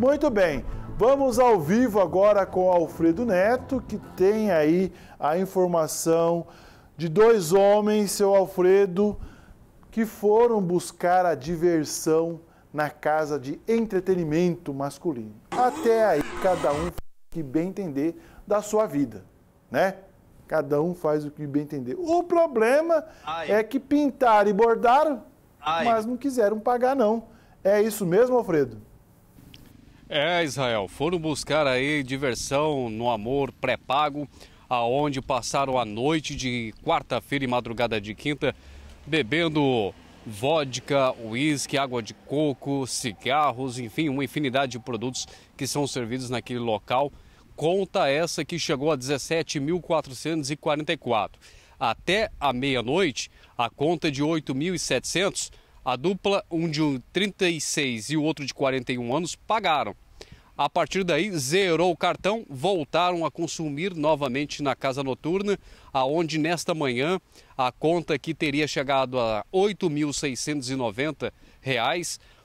Muito bem, vamos ao vivo agora com Alfredo Neto, que tem aí a informação de dois homens, seu Alfredo, que foram buscar a diversão na casa de entretenimento masculino. Até aí, cada um faz o que bem entender da sua vida, né? Cada um faz o que bem entender. O problema Ai. é que pintaram e bordaram, Ai. mas não quiseram pagar, não. É isso mesmo, Alfredo? É, Israel, foram buscar aí diversão no amor pré-pago, aonde passaram a noite de quarta-feira e madrugada de quinta bebendo vodka, uísque, água de coco, cigarros, enfim, uma infinidade de produtos que são servidos naquele local. Conta essa que chegou a 17.444. Até a meia-noite, a conta é de 8.700 a dupla, um de 36 e o outro de 41 anos, pagaram. A partir daí, zerou o cartão, voltaram a consumir novamente na casa noturna, aonde nesta manhã a conta que teria chegado a R$ 8.690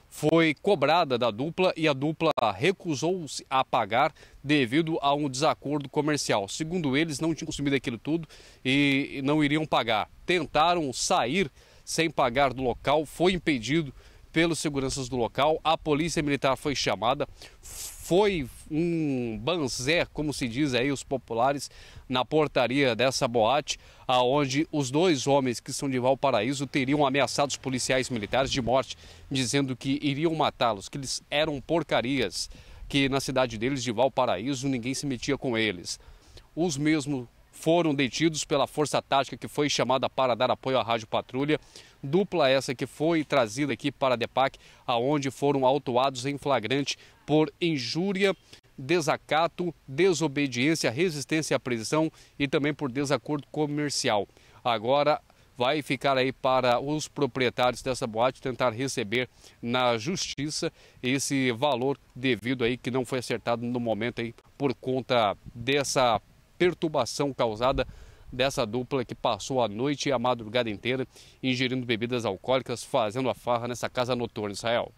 foi cobrada da dupla e a dupla recusou-se a pagar devido a um desacordo comercial. Segundo eles, não tinham consumido aquilo tudo e não iriam pagar. Tentaram sair sem pagar do local, foi impedido pelos seguranças do local, a polícia militar foi chamada, foi um banzé, como se diz aí os populares, na portaria dessa boate, aonde os dois homens que são de Valparaíso teriam ameaçado os policiais militares de morte, dizendo que iriam matá-los, que eles eram porcarias, que na cidade deles de Valparaíso ninguém se metia com eles. Os mesmos foram detidos pela força tática que foi chamada para dar apoio à Rádio Patrulha. Dupla essa que foi trazida aqui para a DEPAC, aonde foram autuados em flagrante por injúria, desacato, desobediência, resistência à prisão e também por desacordo comercial. Agora vai ficar aí para os proprietários dessa boate tentar receber na justiça esse valor devido aí que não foi acertado no momento aí por conta dessa perturbação causada dessa dupla que passou a noite e a madrugada inteira ingerindo bebidas alcoólicas, fazendo a farra nessa casa noturna, Israel.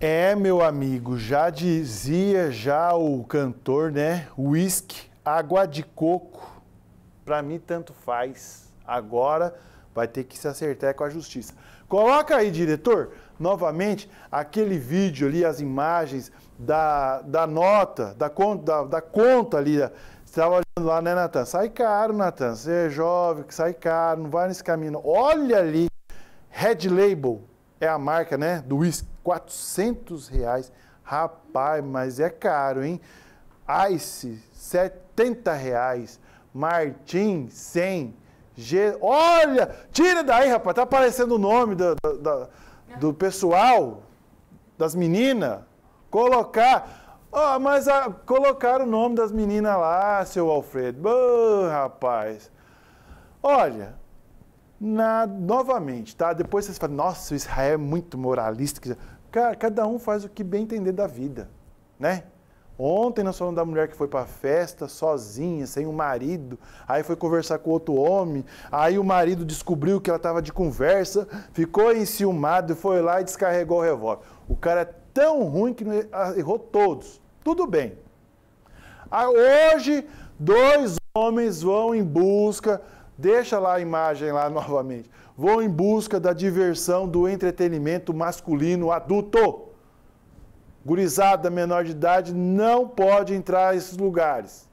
É, meu amigo, já dizia já o cantor, né? Whisky, água de coco, para mim tanto faz. Agora Vai ter que se acertar com a justiça. Coloca aí, diretor, novamente aquele vídeo ali, as imagens da, da nota, da conta, da, da conta ali. Né? Você estava olhando lá, né, Natan? Sai caro, Natan. Você é jovem, sai caro, não vai nesse caminho. Olha ali, Red Label é a marca, né, do whisky. 400 reais. Rapaz, mas é caro, hein? Ice, 70 reais. Martin, 100 Je... Olha, tira daí, rapaz, tá aparecendo o nome do pessoal, das meninas. Colocar. Oh, mas a... colocaram o nome das meninas lá, seu Alfredo. rapaz. Olha, na... novamente, tá? Depois vocês falam, nossa, o Israel é muito moralista. Cara, cada um faz o que bem entender da vida, né? Ontem nós falamos da mulher que foi para a festa sozinha, sem o um marido, aí foi conversar com outro homem, aí o marido descobriu que ela estava de conversa, ficou enciumado e foi lá e descarregou o revólver. O cara é tão ruim que ah, errou todos. Tudo bem. Ah, hoje, dois homens vão em busca, deixa lá a imagem lá novamente, vão em busca da diversão, do entretenimento masculino adulto gurizada menor de idade não pode entrar nesses lugares.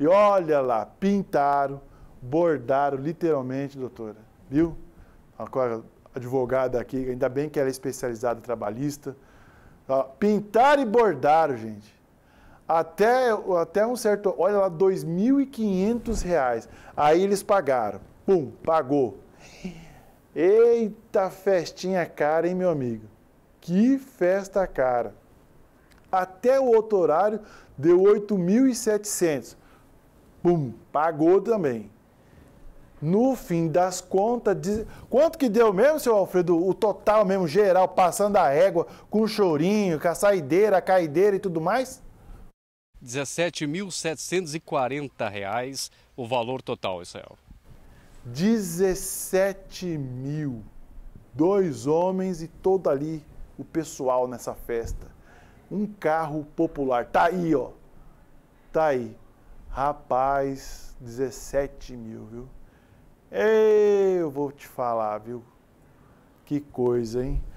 E olha lá, pintaram, bordaram, literalmente, doutora. Viu? A advogada aqui, ainda bem que ela é especializada em trabalhista. Pintaram e bordaram, gente. Até, até um certo. Olha lá, R$ 2.500. Aí eles pagaram. Pum, pagou. Eita festinha cara, hein, meu amigo? Que festa cara! Até o outro horário deu 8.700. Pum, pagou também. No fim das contas, diz... quanto que deu mesmo, seu Alfredo? O total mesmo, geral, passando a égua, com chorinho, com a saideira, a caideira e tudo mais? R$ 17.740 o valor total, Israel. 17 mil. Dois homens e todo ali o pessoal nessa festa. Um carro popular. Tá aí, ó. Tá aí. Rapaz, 17 mil, viu? Eu vou te falar, viu? Que coisa, hein?